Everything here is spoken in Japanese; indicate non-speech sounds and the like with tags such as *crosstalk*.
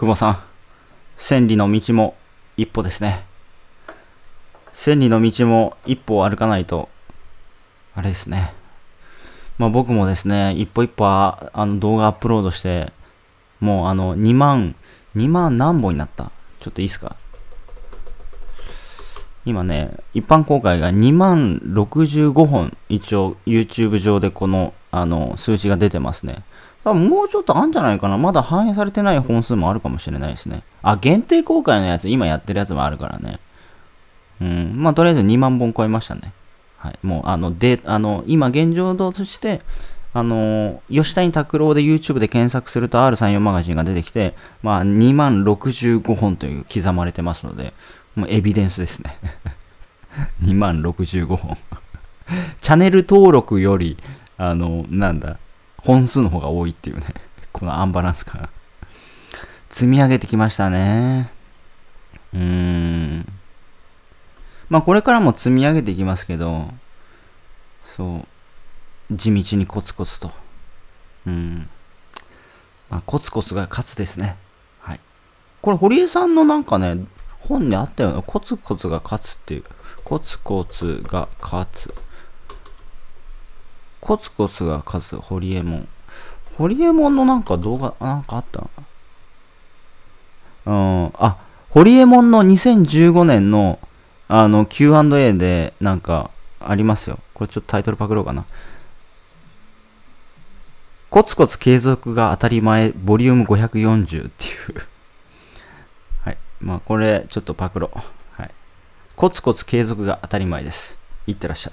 久保さん、千里の道も一歩ですね。千里の道も一歩歩かないと、あれですね。まあ僕もですね、一歩一歩あの動画アップロードして、もうあの2万、2万何本になったちょっといいっすか今ね、一般公開が2万65本、一応 YouTube 上でこのあの、数字が出てますね。多分もうちょっとあんじゃないかな。まだ反映されてない本数もあるかもしれないですね。あ、限定公開のやつ、今やってるやつもあるからね。うん。まあ、とりあえず2万本超えましたね。はい。もう、あの、で、あの、今現状として、あの、吉谷拓郎で YouTube で検索すると R34 マガジンが出てきて、まあ、2万65本という刻まれてますので、もうエビデンスですね。2 *laughs* 万65本チャンネル登録より、あの、なんだ、本数の方が多いっていうね、*laughs* このアンバランス感。積み上げてきましたね。うーん。まあこれからも積み上げていきますけど、そう、地道にコツコツと。うん。まあ、コツコツが勝つですね。はい。これ、堀江さんのなんかね、本にあったような、コツコツが勝つっていう、コツコツが勝つコツコツが勝つ、ホリエモン。ホリエモンのなんか動画、なんかあったうん、あ、ホリエモンの2015年の、あの、Q&A で、なんか、ありますよ。これちょっとタイトルパクろうかな。コツコツ継続が当たり前、ボリューム540っていう *laughs* はい。まあ、これ、ちょっとパクろ。はい。コツコツ継続が当たり前です。いってらっしゃい。